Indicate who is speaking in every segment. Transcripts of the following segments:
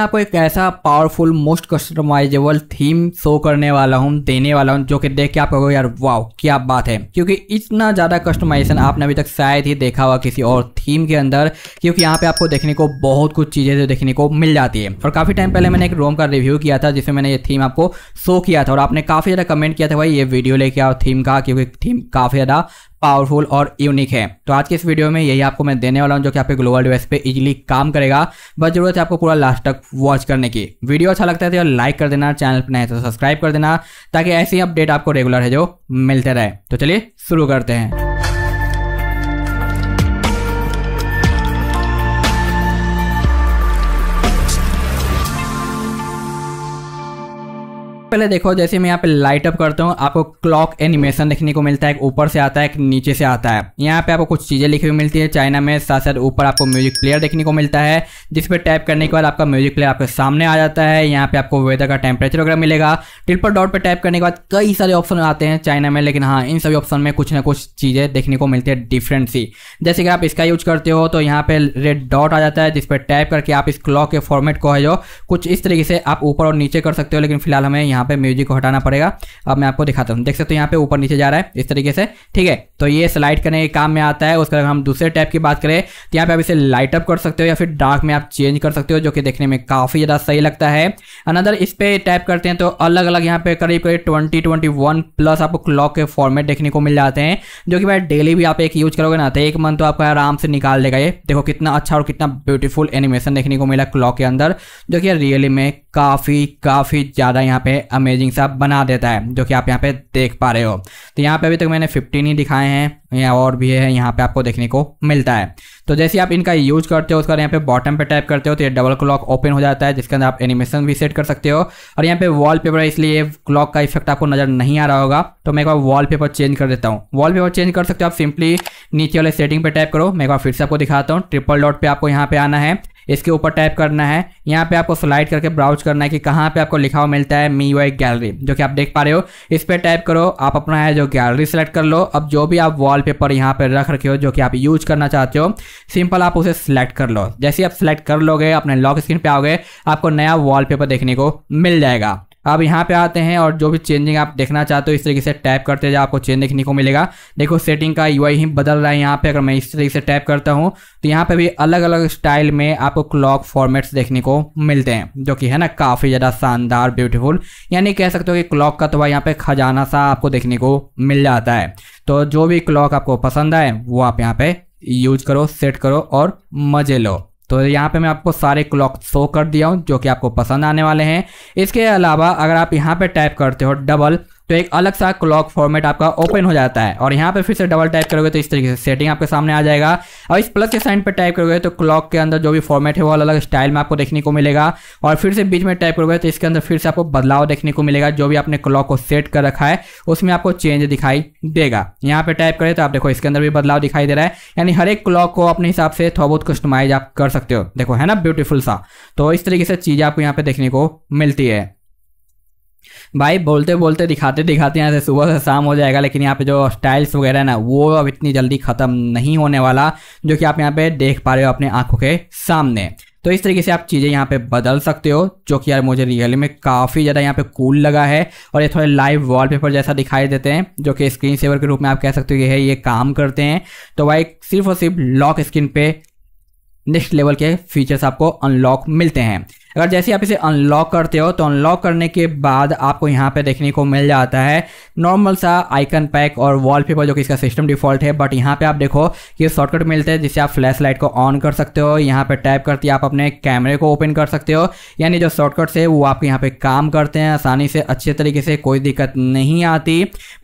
Speaker 1: आपको एक ऐसा powerful most customisable theme show करने वाला हूँ देने वाला हूँ जो कि देख के आप कहोगे यार वाह क्या बात है क्योंकि इतना ज़्यादा कस्टमाइजेशन आपने अभी तक शायद ही देखा हुआ किसी और थीम के अंदर क्योंकि यहाँ पे आपको देखने को बहुत कुछ चीज़ें देखने को मिल जाती है और काफ़ी टाइम पहले मैंने एक रोम का रिव्यू किया था जिसमें मैंने ये थीम आपको शो किया था और आपने काफ़ी ज़्यादा कमेंट किया था भाई ये वीडियो लेके आओ थीम का क्योंकि थीम काफ़ी ज़्यादा पावरफुल और यूनिक है तो आज के इस वीडियो में यही आपको मैं देने वाला हूँ जो कि आपके ग्लोबल डिवाइस पे इजीली काम करेगा बस जरूरत है आपको पूरा लास्ट तक वॉच करने की वीडियो अच्छा लगता है तो लाइक कर देना चैनल पर नए तो सब्सक्राइब कर देना ताकि ही अपडेट आपको रेगुलर है जो मिलते रहे तो चलिए शुरू करते हैं पहले देखो जैसे मैं यहाँ पे लाइट अप करता हूँ आपको क्लॉक एनिमेशन देखने को मिलता है ऊपर से आता है एक नीचे से आता है यहाँ पे आपको कुछ चीजें लिखी हुई मिलती है चाइना में साथ साथ ऊपर आपको म्यूजिक प्लेयर देखने को मिलता है जिस पर टैप करने के बाद आपका म्यूजिक प्लेयर आपके सामने आ जाता है यहाँ पे आपको वेदर का टेम्परेचर वगैरह मिलेगा ट्रिपल डॉट पर टाइप करने के बाद कई सारे ऑप्शन आते हैं चाइना में लेकिन हाँ इन सभी ऑप्शन में कुछ ना कुछ चीजें देखने को मिलती है डिफरेंट सी जैसे कि आप इसका यूज करते हो तो यहाँ पे रेड डॉट आ जाता है जिस पर टाइप करके आप इस क्लॉक के फॉर्मेट को है जो कुछ इस तरीके से आप ऊपर और नीचे कर सकते हो लेकिन फिलहाल हमें यहाँ यहाँ पे म्यूजिक को हटाना पड़ेगा अब मैं आपको दिखाता हूँ देख सकते हो यहाँ पे ऊपर नीचे जा रहा है इस तरीके से ठीक है तो ये स्लाइड करने के काम में आता है उसके अगर हम दूसरे टैप की बात करें तो यहाँ पे आप इसे लाइटअप कर सकते हो या फिर डार्क में आप चेंज कर सकते हो जो कि देखने में काफ़ी ज़्यादा सही लगता है अनदर इस पर टैप करते हैं तो अलग अलग यहाँ पे करीब करीब ट्वेंटी ट्वेंटी वन प्लस आपको क्लॉक के फॉर्मेट देखने को मिल जाते हैं जो कि भाई डेली भी आप एक यूज करोगे ना तो एक मंथ तो आपका आराम से निकाल देगा ये देखो कितना अच्छा और कितना ब्यूटीफुल एनिमेशन देखने को मिला क्लॉक के अंदर जो कि रियली में काफ़ी काफ़ी ज़्यादा यहाँ पे अमेजिंग सा बना देता है जो कि आप यहाँ पे देख पा रहे हो तो यहाँ पे अभी तक मैंने 15 ही दिखाए हैं या और भी है यहाँ पे आपको देखने को मिलता है तो जैसे आप इनका यूज करते हो उसके बाद यहाँ पे बॉटम पे टाइप करते हो तो ये डबल क्लॉक ओपन हो जाता है जिसके अंदर आप एनिमेशन भी सेट कर सकते हो और यहाँ पे वॉल पेपर है इसलिए क्लॉक का इफेक्ट आपको नजर नहीं आ रहा होगा तो मैं एक बार वॉल पेपर चेंज कर देता हूँ वॉल पेपर चेंज कर सकते हो आप सिंपली नीचे वाले सेटिंग पे टाइप करो मैं एक बार फिर से आपको दिखाता हूँ ट्रिपल डॉट पर आपको यहाँ पे आना है इसके ऊपर टाइप करना है यहाँ पे आपको स्लाइड करके ब्राउज करना है कि कहाँ पे आपको लिखा हुआ मिलता है मी गैलरी जो कि आप देख पा रहे हो इस पर टाइप करो आप अपना है जो गैलरी सेलेक्ट कर लो अब जो भी आप वॉल पेपर यहाँ पर रख रखे हो जो कि आप यूज करना चाहते हो सिंपल आप उसे सिलेक्ट कर लो जैसे आप सिलेक्ट कर लोगे अपने लॉक स्क्रीन पर आओगे आपको नया वॉल देखने को मिल जाएगा आप यहाँ पे आते हैं और जो भी चेंजिंग आप देखना चाहते हो इस तरीके से टैप करते जाए आपको चेंज देखने को मिलेगा देखो सेटिंग का यू ही बदल रहा है यहाँ पे अगर मैं इस तरीके से टैप करता हूँ तो यहाँ पे भी अलग अलग स्टाइल में आपको क्लॉक फॉर्मेट्स देखने को मिलते हैं जो कि है ना काफ़ी ज़्यादा शानदार ब्यूटीफुल यानी कह सकते हो कि क्लॉक का तो यहाँ पर खजाना सा आपको देखने को मिल जाता है तो जो भी क्लॉक आपको पसंद आए वो आप यहाँ पर यूज करो सेट करो और मज़े लो तो यहाँ पे मैं आपको सारे क्लॉक शो कर दिया हूँ जो कि आपको पसंद आने वाले हैं इसके अलावा अगर आप यहाँ पे टाइप करते हो डबल तो एक अलग सा क्लॉक फॉर्मेट आपका ओपन हो जाता है और यहाँ पे फिर से डबल टाइप करोगे तो इस तरीके से सेटिंग आपके सामने आ जाएगा और इस प्लस के साइन पे टाइप करोगे तो क्लॉक के अंदर जो भी फॉर्मेट है वो अलग अलग स्टाइल में आपको देखने को मिलेगा और फिर से बीच में टाइप करोगे तो इसके अंदर फिर से आपको बदलाव देखने को मिलेगा जो भी आपने क्लॉक को सेट कर रखा है उसमें आपको चेंज दिखाई देगा यहाँ पे टाइप करें तो आप देखो इसके अंदर भी बदलाव दिखाई दे रहा है यानी हर एक क्लॉक को अपने हिसाब से थोड़ा बहुत कस्टमाइज आप कर सकते हो देखो है ना ब्यूटीफुल सा तो इस तरीके से चीज़ें आपको यहाँ पे देखने को मिलती है भाई बोलते बोलते दिखाते दिखाते यहाँ से सुबह से शाम हो जाएगा लेकिन यहाँ पे जो स्टाइल्स वगैरह ना वो अब इतनी जल्दी ख़त्म नहीं होने वाला जो कि आप यहाँ पे देख पा रहे हो अपने आंखों के सामने तो इस तरीके से आप चीज़ें यहाँ पे बदल सकते हो जो कि यार मुझे रियली में काफ़ी ज़्यादा यहाँ पे कूल लगा है और ये थोड़े लाइव वॉलपेपर जैसा दिखाई देते हैं जो कि स्क्रीन सेवर के रूप में आप कह सकते हो कि है ये काम करते हैं तो भाई सिर्फ और सिर्फ लॉक स्क्रीन पे नेक्स्ट लेवल के फीचर्स आपको अनलॉक मिलते हैं अगर जैसे आप इसे अनलॉक करते हो तो अनलॉक करने के बाद आपको यहाँ पे देखने को मिल जाता है नॉर्मल सा आइकन पैक और वॉलपेपर जो कि इसका सिस्टम डिफॉल्ट है बट यहाँ पे आप देखो कि शॉर्टकट मिलते हैं जिससे आप फ्लैश लाइट को ऑन कर सकते हो यहाँ पे टैप करती आप अपने कैमरे को ओपन कर सकते हो यानी जो शॉर्टकट्स है वो आपके यहाँ पे काम करते हैं आसानी से अच्छे तरीके से कोई दिक्कत नहीं आती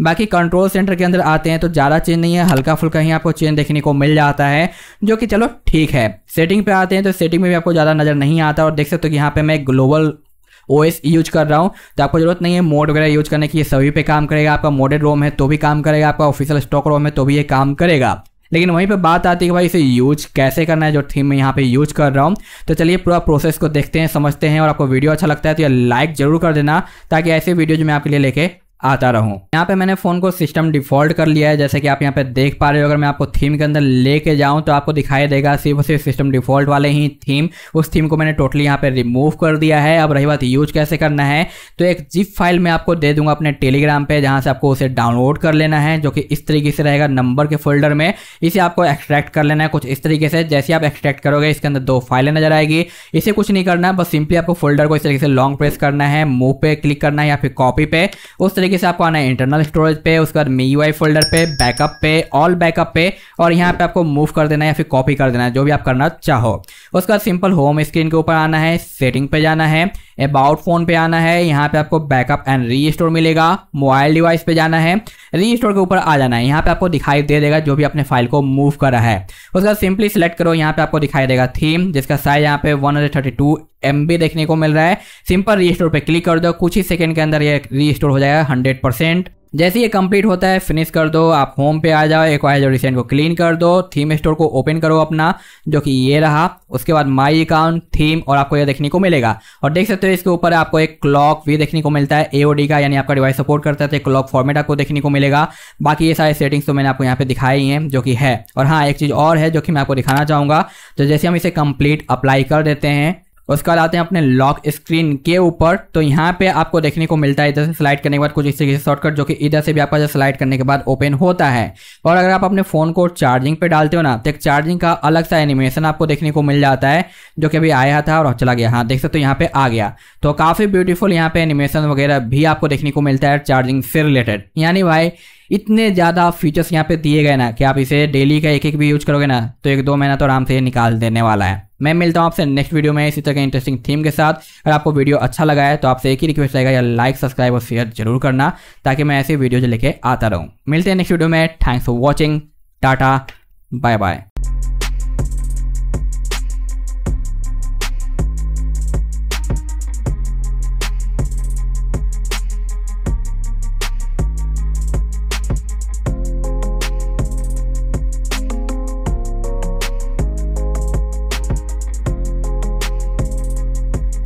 Speaker 1: बाकी कंट्रोल सेंटर के अंदर आते हैं तो ज़्यादा चेंज नहीं है हल्का फुल्का ही आपको चेंज देखने को मिल जाता है जो कि चलो ठीक है सेटिंग पर आते हैं तो सेटिंग में भी आपको ज़्यादा नज़र नहीं आता और देख सकते हो कि यहाँ पे मैं ग्लोबल ओ एस यूज कर रहा हूँ तो आपको जरूरत नहीं है मोड वगैरह यूज करने की ये सभी पे काम करेगा आपका मोडेड रोम है तो भी काम करेगा आपका ऑफिशियल स्टॉक रोम है तो भी ये काम करेगा लेकिन वहीं पे बात आती है कि भाई इसे यूज कैसे करना है जो थीम मैं यहाँ पे यूज कर रहा हूँ तो चलिए पूरा प्रोसेस को देखते हैं समझते हैं और आपको वीडियो अच्छा लगता है तो ये लाइक जरूर कर देना ताकि ऐसे वीडियो जो मैं आपके लिए लेके आता रहूं यहाँ पे मैंने फोन को सिस्टम डिफॉल्ट कर लिया है जैसे कि आप यहाँ पे देख पा रहे हो अगर मैं आपको थीम के अंदर लेके जाऊं तो आपको दिखाई देगा सिर्फ सिर्फ सिस्टम डिफॉल्ट वाले ही थीम उस थीम को मैंने टोटली यहाँ पे रिमूव कर दिया है अब रही बात यूज कैसे करना है तो एक जिप फाइल मैं आपको दे दूंगा अपने टेलीग्राम पे जहाँ से आपको उसे डाउनलोड कर लेना है जो कि इस तरीके से रहेगा नंबर के फोल्डर में इसे आपको एक्सट्रैक्ट कर लेना है कुछ इस तरीके से जैसे आप एक्सट्रैक्ट करोगे इसके अंदर दो फाइलें नजर आएगी इसे कुछ नहीं करना बस सिंपली आपको फोल्डर को इस तरीके से लॉन्ग प्रेस करना है मूव पे क्लिक करना है या फिर कॉपी पे उस तरीके तरीके से आपको आना है इंटरनल स्टोरेज पे उसके बाद मी यू फोल्डर पे बैकअप पे ऑल बैकअप पे और यहाँ पे आपको मूव कर देना है या फिर कॉपी कर देना है जो भी आप करना चाहो उसके बाद सिंपल होम स्क्रीन के ऊपर आना है सेटिंग पे जाना है अबाउट फोन पे आना है यहाँ पे आपको बैकअप एंड री स्टोर मिलेगा मोबाइल डिवाइस पे जाना है री स्टोर के ऊपर आ जाना है यहाँ पे आपको दिखाई दे देगा जो भी अपने फाइल को मूव कर रहा है उसके बाद सिंपली सिलेक्ट करो यहाँ पे आपको दिखाई देगा थीम जिसका साइज यहाँ पे वन हंड्रेड देखने को मिल रहा है सिंपल री स्टोर पर क्लिक कर दो कुछ ही सेकंड के अंदर ये री स्टोर हो जाएगा हंड्रेड जैसे ये कंप्लीट होता है फिनिश कर दो आप होम पे आ जाओ एक रिसेंट को क्लीन कर दो थीम स्टोर को ओपन करो अपना जो कि ये रहा उसके बाद माई अकाउंट थीम और आपको ये देखने को मिलेगा और देख सकते हो इसके ऊपर आपको एक क्लॉक भी देखने को मिलता है एओडी का यानी आपका डिवाइस सपोर्ट करता है क्लॉक तो फॉर्मेट आपको देखने को मिलेगा बाकी ये सारे सेटिंग्स तो मैंने आपको यहाँ पे दिखाई है जो कि है और हाँ एक चीज़ और है जो कि मैं आपको दिखाना चाहूँगा तो जैसे हम इसे कंप्लीट अप्लाई कर देते हैं उसके बाद आते हैं अपने लॉक स्क्रीन के ऊपर तो यहाँ पे आपको देखने को मिलता है इधर से स्लाइड करने के बाद कुछ इस तरीके से शॉर्टकट जो कि इधर से भी आपका स्लाइड करने के बाद ओपन होता है और अगर आप अपने फोन को चार्जिंग पे डालते हो ना तो एक चार्जिंग का अलग सा एनिमेशन आपको देखने को मिल जाता है जो कि अभी आया था और चला गया हाँ देख सकते हो यहाँ पे आ गया तो काफी ब्यूटीफुल यहाँ पे एनिमेशन वगैरह भी आपको देखने को मिलता है चार्जिंग से रिलेटेड यानी भाई इतने ज़्यादा फीचर्स यहाँ पे दिए गए ना कि आप इसे डेली का एक एक भी यूज करोगे ना तो एक दो महीना तो आराम से निकाल देने वाला है मैं मिलता हूँ आपसे नेक्स्ट वीडियो में इसी तरह के इंटरेस्टिंग थीम के साथ अगर आपको वीडियो अच्छा लगा है तो आपसे एक ही रिक्वेस्ट रहेगा या लाइक सब्सक्राइब और शेयर जरूर करना ताकि मैं ऐसे वीडियो लेके आता रहूँ मिलते हैं नेक्स्ट वीडियो में thanks for watching tata bye bye